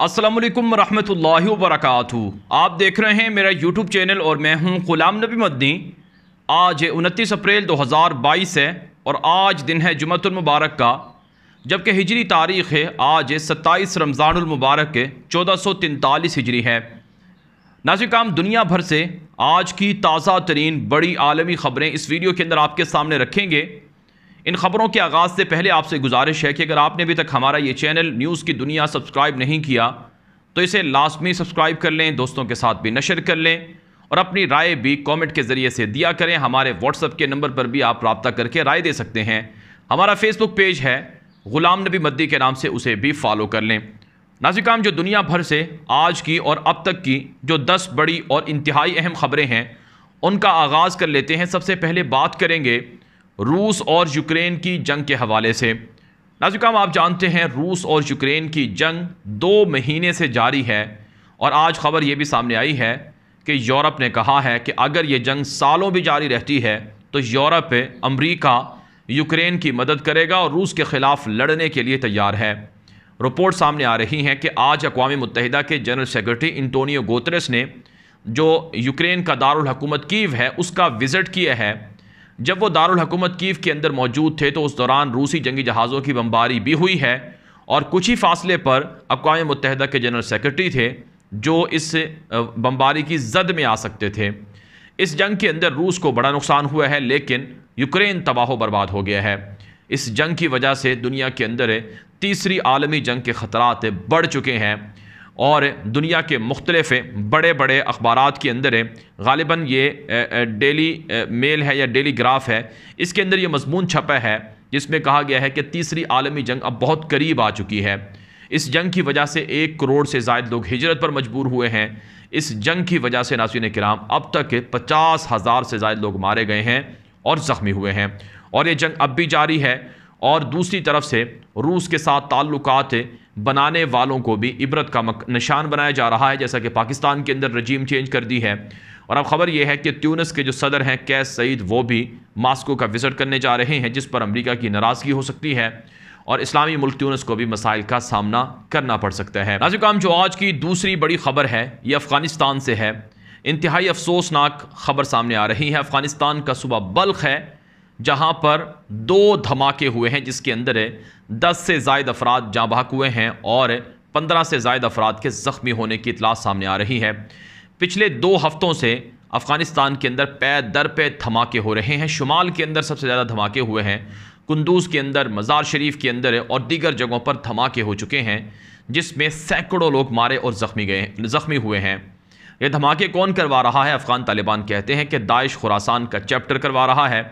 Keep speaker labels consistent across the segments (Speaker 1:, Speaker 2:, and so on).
Speaker 1: असलम वरहमतुल्ला वरक आप देख रहे हैं मेरा यूट्यूब चैनल और मैं हूं ग़ुलाम नबी मदनी आज उनतीस अप्रैल 2022 है और आज दिन है मुबारक का जबकि हिजरी तारीख़ है आज सत्ताईस रमज़ानमबारक चौदह सौ तैंतालीस हिजरी है नाजिकाम दुनिया भर से आज की ताज़ा तरीन बड़ी आलमी ख़बरें इस वीडियो के अंदर आपके सामने रखेंगे इन खबरों के आगाज़ से पहले आपसे गुजारिश है कि अगर आपने अभी तक हमारा ये चैनल न्यूज़ की दुनिया सब्सक्राइब नहीं किया तो इसे लास्ट में सब्सक्राइब कर लें दोस्तों के साथ भी नशर कर लें और अपनी राय भी कमेंट के ज़रिए से दिया करें हमारे व्हाट्सअप के नंबर पर भी आप रबता करके राय दे सकते हैं हमारा फेसबुक पेज है ग़ुलाम नबी मद्दी के नाम से उसे भी फॉलो कर लें नाजिकाम जो दुनिया भर से आज की और अब तक की जो दस बड़ी और इंतहाई अहम ख़बरें हैं उनका आगाज़ कर लेते हैं सबसे पहले बात करेंगे रूस और यूक्रेन की जंग के हवाले से नाजुकाम आप जानते हैं रूस और यूक्रेन की जंग दो महीने से जारी है और आज खबर ये भी सामने आई है कि यूरोप ने कहा है कि अगर ये जंग सालों भी जारी रहती है तो यूरोप अमरीका यूक्रेन की मदद करेगा और रूस के ख़िलाफ़ लड़ने के लिए तैयार है रिपोर्ट सामने आ रही हैं कि आज अकवा मुतहदा के जनरल सेक्रेटरी इंटोनियो गोत्रस ने जो यूक्रेन का दारुलकूमत कीव है उसका विज़िट किया है जब वो दारुल हकूमत कीव के अंदर मौजूद थे तो उस दौरान रूसी जंगी जहाज़ों की बमबारी भी हुई है और कुछ ही फासले पर अकवा मुतहद के जनरल सेक्रेटरी थे जो इस बमबारी की जद में आ सकते थे इस जंग के अंदर रूस को बड़ा नुकसान हुआ है लेकिन यूक्रेन तबाह बर्बाद हो गया है इस जंग की वजह से दुनिया के अंदर तीसरी आलमी जंग के ख़तरात बढ़ चुके हैं और दुनिया के मुख्तलफ़ बड़े बड़े अखबार के अंदर है गालिबा ये डेली मेल है या डेली ग्राफ है इसके अंदर ये मजमून छपा है जिसमें कहा गया है कि तीसरी आलमी जंग अब बहुत करीब आ चुकी है इस जंग की वजह से एक करोड़ से जायद लोग हिजरत पर मजबूर हुए हैं इस जंग की वजह से नासिन कराम अब तक पचास हज़ार से जायद लोग मारे गए हैं और ज़ख्मी हुए हैं और ये जंग अब भी जारी है और दूसरी तरफ से रूस के साथ ताल्लुक बनाने वालों को भी इबरत का निशान बनाया जा रहा है जैसा कि पाकिस्तान के अंदर रजीम चेंज कर दी है और अब खबर यह है कि ट्यूनस के जो सदर हैं कैस सईद वो भी मास्को का विज़िट करने जा रहे हैं जिस पर अमरीका की नाराज़गी हो सकती है और इस्लामी मुल्क ट्यूनस को भी मसाइल का सामना करना पड़ सकता है नाजिकाम जो आज की दूसरी बड़ी खबर है ये अफ़गानिस्तान से है इंतहाई अफसोसनाक खबर सामने आ रही है अफ़गानिस्तान का सुबह बल्ख है जहाँ पर दो धमाके हुए हैं जिसके अंदर दस से जायद अफराद जहाँ बहक हुए हैं और पंद्रह से जायद अफराद के ज़ख्मी होने की इतला सामने आ रही है पिछले दो हफ्तों से अफ़गानिस्तान के अंदर पै दर पे धमाके हो रहे हैं शुमाल के अंदर सबसे ज़्यादा धमाके हुए हैं कुंदूज़ के अंदर मज़ार शरीफ के अंदर और दीगर जगहों पर धमाके हो चुके हैं जिसमें सैकड़ों लोग मारे और ज़ख्मी गए ज़ख्मी हुए हैं ये धमाके कौन करवा रहा है अफ़गान तालिबान कहते हैं कि दाइश खुरासान का चैप्टर करवा रहा है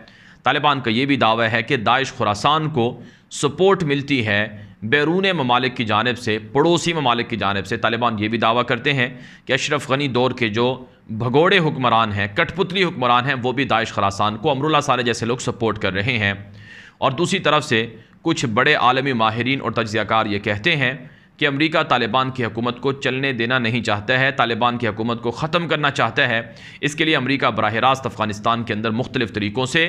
Speaker 1: तालिबान का ये भी दावा है कि दाइश खुरासान को सपोर्ट मिलती है बैरून ममालिक की जानब से पड़ोसी ममालिक की जानब से तालिबान ये भी दावा करते हैं कि अशरफ गनी दौर के जो भगोड़े हुक्मरान हैं कठपुतली हुक्मरान हैं वो भी दाइश खुरासान को अमरुल्ला साले जैसे लोग सपोर्ट कर रहे हैं और दूसरी तरफ से कुछ बड़े आलमी माहरीन और तजियाकार ये कहते हैं कि अमेरिका तालिबान की हकूमत को चलने देना नहीं चाहता है तालिबान की हकूमत को ख़त्म करना चाहता है इसके लिए अमेरिका बरह रास्त अफ़गानिस्तान के अंदर मुख्तलिफ़ तरीक़ों से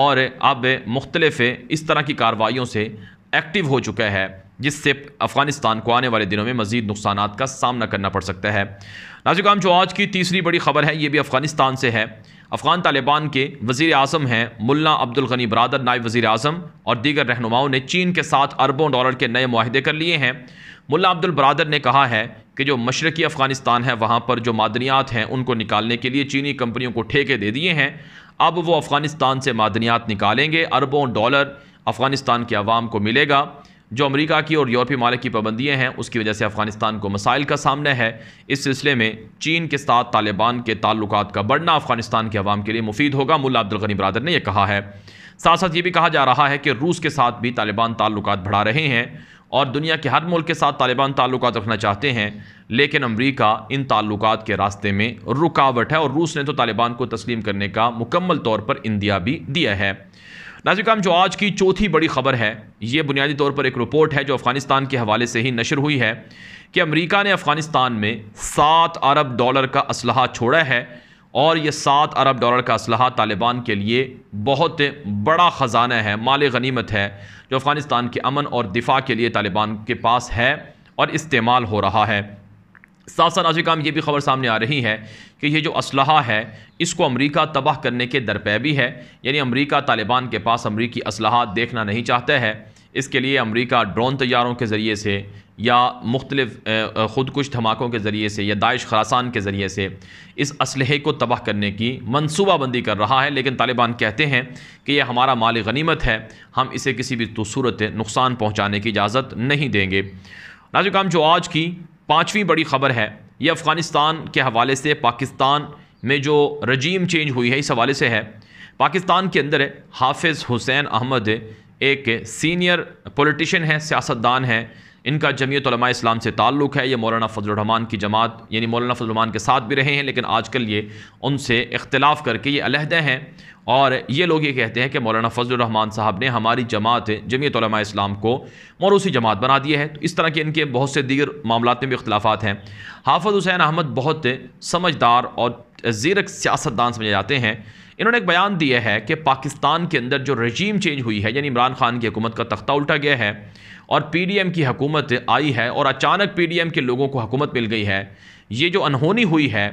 Speaker 1: और अब मुख्तलिफ़ इस तरह की कार्रवाई से एक्टिव हो चुका है जिससे अफगानिस्तान को आने वाले दिनों में मजीद नुकसान का सामना करना पड़ सकता है नाजिक आम जो आज की तीसरी बड़ी खबर है ये भी अफगानिस्तान से है अफगान तालिबान के वजीर अजम हैं मुला अब्दुल गनी बरदर नायब वज़ी अजम और दीगर रहनुमाओं ने चीन के साथ अरबों डॉलर के नए माहदे कर लिए हैं मुला अब्दुल बरदर ने कहा है कि जो मशरकी अफ़गानिस्तान है वहाँ पर जो मादनियात हैं उनको निकालने के लिए चीनी कंपनियों को ठेके दे दिए हैं अब वो अफ़गानिस्तान से मादनियात निकालेंगे अरबों डॉलर अफ़गानिस्तान के आवाम को मिलेगा जो अमेरिका की और यूरोपीय मालिक की पाबंदियाँ हैं उसकी वजह से अफगानिस्तान को मसाइल का सामना है इस सिलसिले में चीन के साथ तालिबान के ताल्लुक का बढ़ना अफगानिस्तान के अवाम के लिए मुफीद होगा मुला अब्दुलगनी बरदर ने यह कहा है साथ साथ ये भी कहा जा रहा है कि रूस के साथ भी तालिबान ताल्लुक बढ़ा रहे हैं और दुनिया के हर मुल्क के साथ तालिबान ताल्लुक रखना चाहते हैं लेकिन अमरीका इन ताल्लुक के रास्ते में रुकावट है और रूस ने तो तालिबान को तस्लीम करने का मुकम्मल तौर पर इंदिया भी दिया है नाजिकाम जो आज की चौथी बड़ी खबर है ये बुनियादी तौर पर एक रिपोर्ट है जो अफ़गानिस्तान के हवाले से ही नशर हुई है कि अमरीका ने अफ़गानिस्तान में सात अरब डॉलर का इसल छोड़ा है और ये सात अरब डॉलर का इसल तालिबान के लिए बहुत बड़ा ख़जाना है माल गनीमत है जो अफ़गानिस्तान के अमन और दिफा के लिए तालिबान के पास है और इस्तेमाल हो रहा है साथ साथ आज काम ये भी खबर सामने आ रही है कि ये जो इसल है इसको अमेरिका तबाह करने के दरपे भी है यानी अमेरिका तालिबान के पास अमरीकी असलहा देखना नहीं चाहता है इसके लिए अमेरिका ड्रोन तैयारों के ज़रिए से या मुख्तलिफ ख़ुदकुश धमाकों के ज़रिए से या दाइश खरासान के ज़रिए से इस असलहे को तबाह करने की मनसूबाबंदी कर रहा है लेकिन तालिबान कहते हैं कि यह हमारा माल गनीमत है हम इसे किसी भी तो सूरत नुकसान पहुँचाने की इजाज़त नहीं देंगे नाजुकाम जो आज की पाँचवीं बड़ी ख़बर है ये अफ़गानिस्तान के हवाले से पाकिस्तान में जो रजीम चेंज हुई है इस हवाले से है पाकिस्तान के अंदर हाफिज़ हुसैन अहमद एक सीनियर पॉलिटिशियन हैं सियासतदान हैं इनका जमीयत इस्लाम से ताल्लुक़ है ये मौलाना फजलरहमान की जमात यानी मौलाना फजलरहमान के साथ भी रहे हैं लेकिन आजकल ये उनसे इख्तलाफ करके ये अलहदे हैं और ये लोग ये कहते हैं कि मौलाना फजलरहमान साहब ने हमारी जमात जमीयत इस्लाम को मौरूसी जमात बना दी है तो इस तरह के इनके बहुत से दीगर मामला में भी इख्तलाफात हैं हाफज हुसैन अहमद बहुत समझदार और ज़ीरक सियासतदान समझे जाते हैं इन्होंने एक बयान दिया है कि पाकिस्तान के अंदर जो रजीम चेंज हुई है यानी इमरान खान की हुकूमत का तख्ता उल्टा गया है और पी डी एम की हुकूमत आई है और अचानक पी डी एम के लोगों को हुकूमत मिल गई है ये जो अनहोनी हुई है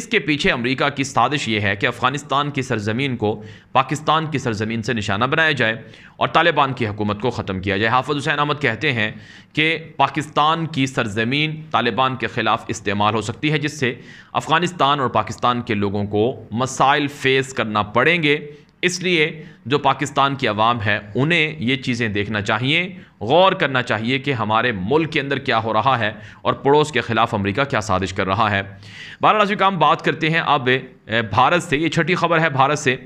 Speaker 1: इसके पीछे अमेरिका की साजिश ये है कि अफ़गानिस्तान की सरजमीन को पाकिस्तान की सरजमीन से निशाना बनाया जाए और तालिबान की हुकूमत को ख़त्म किया जाए हाफज हुसैन अहमद कहते हैं कि पाकिस्तान की सरजमीन तालिबान के ख़िलाफ़ इस्तेमाल हो सकती है जिससे अफ़गानिस्तान और पाकिस्तान के लोगों को मसाइल फेस करना पड़ेंगे इसलिए जो पाकिस्तान की आवाम है उन्हें ये चीज़ें देखना चाहिए गौर करना चाहिए कि हमारे मुल्क के अंदर क्या हो रहा है और पड़ोस के ख़िलाफ़ अमेरिका क्या साजिश कर रहा है बहरहाल अजीब काम बात करते हैं अब भारत से ये छठी खबर है भारत से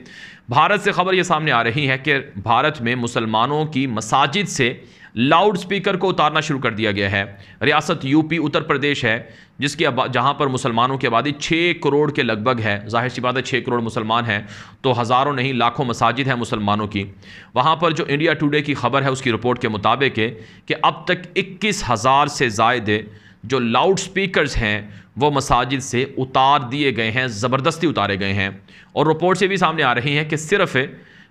Speaker 1: भारत से खबर ये सामने आ रही है कि भारत में मुसलमानों की मसाजिद से लाउड स्पीकर को उतारना शुरू कर दिया गया है रियासत यूपी उत्तर प्रदेश है जिसकी अब जहाँ पर मुसलमानों की आबादी छः करोड़ के लगभग है जाहिर सी बात है छः करोड़ मुसलमान हैं तो हज़ारों नहीं लाखों मसाजिद हैं मुसलमानों की वहाँ पर जो इंडिया टुडे की खबर है उसकी रिपोर्ट के मुताबिक है कि अब तक इक्कीस हज़ार से जायद जो लाउड स्पीकर हैं वो मसाजिद से उतार दिए गए हैं ज़बरदस्ती उतारे गए हैं और रिपोर्ट से भी सामने आ रही हैं कि सिर्फ़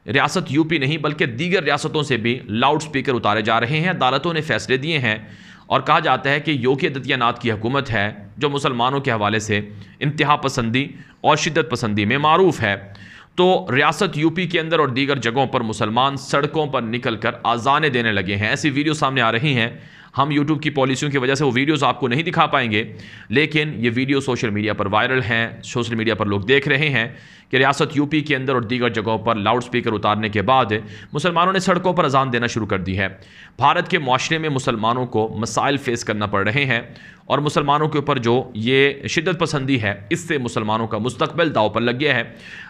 Speaker 1: रियासत यूपी नहीं बल्कि दीगर रियासतों से भी लाउड स्पीकर उतारे जा रहे हैं अदालतों ने फैसले दिए हैं और कहा जाता है कि योगी आदित्यनाथ की हुकूमत है जो मुसलमानों के हवाले से इंतहा पसंदी और शिदत पसंदी में मरूफ है तो रियासत यूपी के अंदर और दीगर जगहों पर मुसलमान सड़कों पर निकल कर आज़ाने देने लगे हैं ऐसी वीडियो सामने आ रही हैं हम यूट्यूब की पॉलिसियों की वजह से वो वीडियोस आपको नहीं दिखा पाएंगे लेकिन ये वीडियो सोशल मीडिया पर वायरल हैं सोशल मीडिया पर लोग देख रहे हैं कि रियासत यूपी के अंदर और दीगर जगहों पर लाउड स्पीकर उतारने के बाद मुसलमानों ने सड़कों पर अजान देना शुरू कर दी है भारत के माशरे में मुसलमानों को मसाइल फेस करना पड़ रहे हैं और मुसलमानों के ऊपर जो ये शिदत पसंदी है इससे मुसलमानों का मुस्तबिल दाव पर लग गया है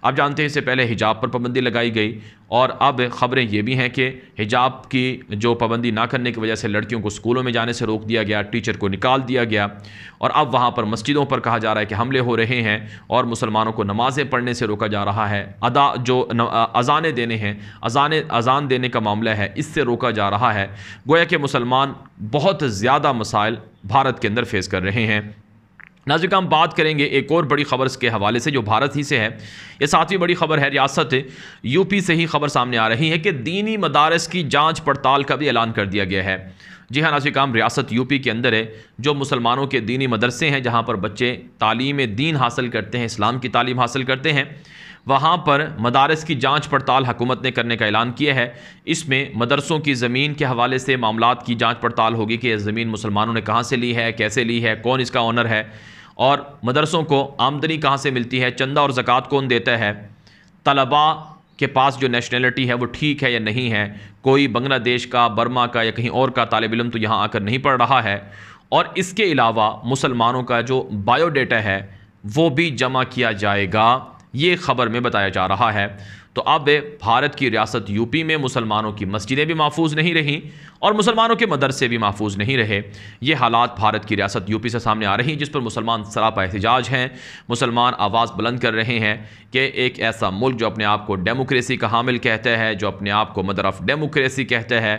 Speaker 1: आप जानते हैं इससे पहले हिजाब पर पाबंदी लगाई गई और अब ख़बरें ये भी हैं कि हिजाब की जो पाबंदी ना करने की वजह से लड़कियों को स्कूलों में जाने से रोक दिया गया टीचर को निकाल दिया गया और अब वहाँ पर मस्जिदों पर कहा जा रहा है कि हमले हो रहे हैं और मुसलमानों को नमाज़ें पढ़ने से रोका जा रहा है अदा जो अजानें देने हैं अजान अजान देने का मामला है इससे रोका जा रहा है गोया कि मुसलमान बहुत ज़्यादा मसाइल भारत के अंदर फेस कर रहे हैं नाजिक हम बात करेंगे एक और बड़ी खबर इसके हवाले से जो भारत ही से है ये सातवीं बड़ी खबर है रियासत यूपी से ही खबर सामने आ रही है कि दीनी मदारस की जांच पड़ताल का भी ऐलान कर दिया गया है जी हाँ नाजिक आम रियासत यूपी के अंदर है जो मुसलमानों के दीनी मदरसे हैं जहाँ पर बच्चे तालीम दीन हासिल करते हैं इस्लाम की तालीम हासिल करते हैं वहाँ पर मदारस की जांच पड़ताल हुकूमत ने करने का ऐलान किया है इसमें मदरसों की ज़मीन के हवाले से मामला की जाँच पड़ताल होगी कि यह ज़मीन मुसलमानों ने कहाँ से ली है कैसे ली है कौन इसका ऑनर है और मदरसों को आमदनी कहाँ से मिलती है चंदा और ज़क़़त कौन देता है तलबा के पास जो नेशनलिटी है वो ठीक है या नहीं है कोई बंग्लादेश का बर्मा का या कहीं और का तालब इलम तो यहाँ आकर नहीं पढ़ रहा है और इसके अलावा मुसलमानों का जो बायोडेटा है वो भी जमा किया जाएगा ये खबर में बताया जा रहा है तो अब भारत की रियासत यूपी में मुसलमानों की मस्जिदें भी महफूज नहीं रहीं और मुसलमानों के मदरसे भी महफूज नहीं रहे ये हालात भारत की रियासत यूपी से सामने आ रही हैं जिस पर मुसलमान सरापा एहतजाज हैं मुसलमान आवाज़ बुलंद कर रहे हैं कि एक ऐसा मुल्क जो अपने आप को डेमोक्रेसी का हामिल कहता है जो अपने आप को मदर ऑफ डेमोक्रेसी कहता है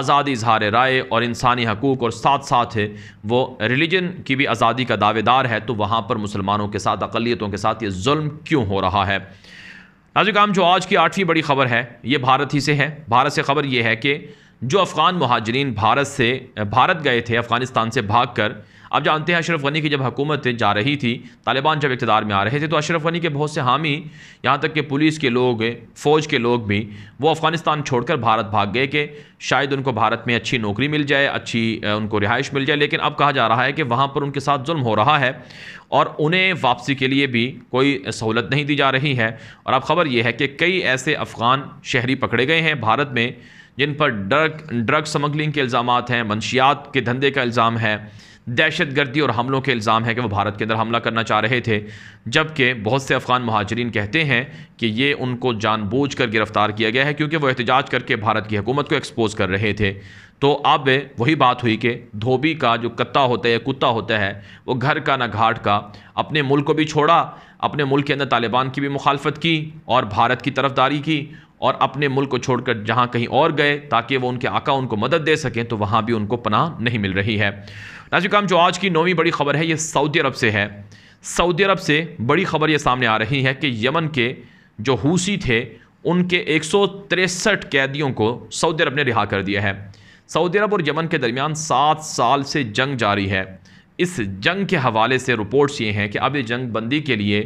Speaker 1: आज़ादी इजहार राय और इंसानी हकूक़ और साथ साथ है वो रिलीजन की भी आज़ादी का दावेदार है तो वहाँ पर मुसलमानों के साथ अकलीतों के साथ ये जुल्म क्यों हो रहा है काम जो आज की आठवीं बड़ी खबर है ये भारत ही से है भारत से खबर ये है कि जो अफ़गान महाजरीन भारत से भारत गए थे अफ़गानिस्तान से भाग कर अब जानते हैं अशरफ गनी की जब हुकूमत जा रही थी तालिबान जब इकतदार में आ रहे थे तो अशरफ गनी के बहुत से हामी यहाँ तक कि पुलिस के लोग फ़ौज के लोग भी वो अफ़गानिस्तान छोड़कर भारत भाग गए कि शायद उनको भारत में अच्छी नौकरी मिल जाए अच्छी उनको रिहाइश मिल जाए लेकिन अब कहा जा रहा है कि वहाँ पर उनके साथ जुल्म हो रहा है और उन्हें वापसी के लिए भी कोई सहूलत नहीं दी जा रही है और अब खबर यह है कि कई ऐसे अफ़गान शहरी पकड़े गए हैं भारत में जिन पर ड्रग ड्रग स्मगलिंग के इल्ज़ाम हैं मनशियात के धंधे का इल्ज़ाम है दहशत गर्दी और हमलों के इल्ज़ाम है कि वह भारत के अंदर हमला करना चाह रहे थे जबकि बहुत से अफ़गान महाजरीन कहते हैं कि ये उनको जानबूझ कर गिरफ़्तार किया गया है क्योंकि वो एहतजाज करके भारत की हुकूमत को एक्सपोज कर रहे थे तो अब वही बात हुई कि धोबी का जो कत्ता होता है या कुत्ता होता है वो घर का ना घाट का अपने मुल्क को भी छोड़ा अपने मुल्क के अंदर तालिबान की भी मुखालफत की और भारत की तरफदारी की और अपने मुल्क को छोड़कर जहाँ कहीं और गए ताकि वो उनके आका उनको मदद दे सकें तो वहाँ भी उनको पनाह नहीं मिल रही है नाजिक जो आज की नौवीं बड़ी खबर है ये सऊदी अरब से है सऊदी अरब से बड़ी खबर ये सामने आ रही है कि यमन के जो हूसी थे उनके एक कैदियों को सऊदी अरब ने रिहा कर दिया है सऊदी अरब और यमन के दरमियान सात साल से जंग जारी है इस जंग के हवाले से रिपोर्ट्स ये हैं कि अब ये जंग बंदी के लिए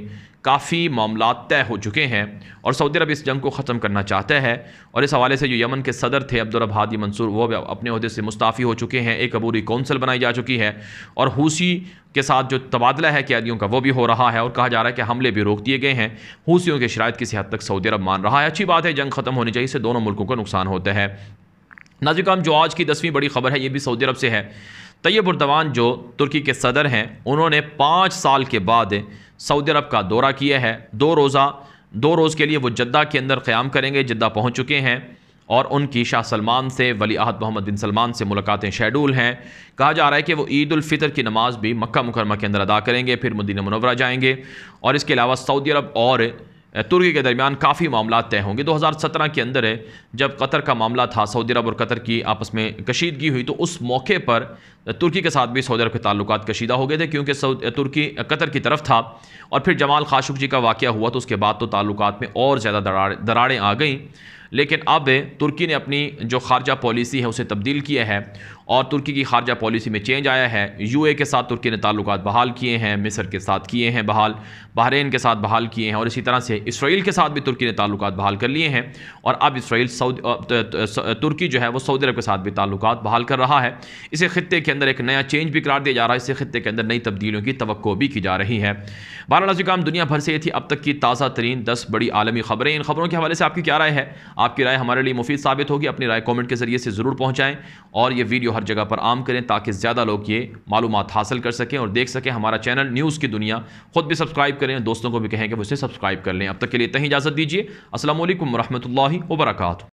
Speaker 1: काफ़ी मामला तय हो चुके हैं और सऊदी अरब इस जंग को ख़त्म करना चाहता है और इस हवाले से जो यमन के सदर थे अब्दुलरब हादी मंसूर वह भी अपने अहदे से मुस्ताफ़ी हो चुके हैं एक अबूरी कौंसल बनाई जा चुकी है और हूसी के साथ जो तबादला है कैदियों का वो भी हो रहा है और कहा जा रहा है कि हमले भी रोक दिए गए हैं हूसीियों के शरात किसी हद तक सऊदी अरब मान रहा है अच्छी बात है जंग ख़त्म होनी चाहिए इससे दोनों मुल्कों का नुकसान होता है नाजिक जो आज की दसवीं बड़ी खबर है ये भी सऊदी अरब से है तैयब उर्दवान जो तुर्की के सदर हैं उन्होंने पाँच साल के बाद सऊदी अरब का दौरा किया है दो रोज़ा दो रोज़ के लिए वो जद्दा के अंदर क़्याम करेंगे जद्दा पहुँच चुके हैं और उनकी शाह सलमान से वली अहद मोहम्मद बिन सलमान से मुलाकातें शेडूल हैं कहा जा रहा है कि वो ईद फितर की नमाज़ भी मक्का मुकरमा के अंदर अदा करेंगे फिर मदीना मनवरा जाएंगे और इसके अलावा सऊदी अरब और तुर्की के दरमियान काफ़ी मामला तय होंगे 2017 के अंदर है जब कतर का मामला था सऊदी अरब और कतर की आपस में कशीदगी हुई तो उस मौके पर तुर्की के साथ भी सऊदी अरब के ताल्लुक कशीदा हो गए थे क्योंकि तुर्की कतर की तरफ था और फिर जमाल खाशुक जी का वाक़ हुआ तो उसके बाद तो ताल्लुक में और ज़्यादा दरार दरारें आ गईं लेकिन अब तुर्की ने अपनी जो खारजा पॉलिसी है उसे तब्दील किया है और तुर्की की खारजा पॉलिसी में चेंज आया है यूए के साथ तुर्की ने ताल्लुक बहाल किए हैं मिस्र के साथ किए हैं बहाल बहरीन के साथ बहाल किए हैं और इसी तरह से इसराइल के साथ भी तुर्की ने ताल्लुक बहाल कर लिए हैं और अब इसराइल तुर्की जो है वो सऊदी अरब के साथ भी ताल्लुक बहाल कर रहा है इसे खत्े के अंदर एक नया चेंज भी करार दिया जा रहा है इसे खत्े के अंदर नई तब्दीलियों की तो भी की जा रही है बारह नाजिकाम दुनिया भर से ये थी अब तक की ताज़ा तरीन दस बड़ी आलमी खबरें इन खबरों के हवाले से आपकी क्या राय है आपकी राय हमारे लिए मुफीद साबित होगी अपनी राय कमेंट के ज़रिए से ज़रूर पहुँचाएँ और ये वीडियो हर जगह पर आम करें ताकि ज़्यादा लोग ये मालूम हासिल कर सकें और देख सकें हमारा चैनल न्यूज़ की दुनिया खुद भी सब्सक्राइब करें दोस्तों को भी कहें कि वो इसे सब्सक्राइब कर लें अब तक के लिए तहीं इजाज़त दीजिए असल वरहमल वर्का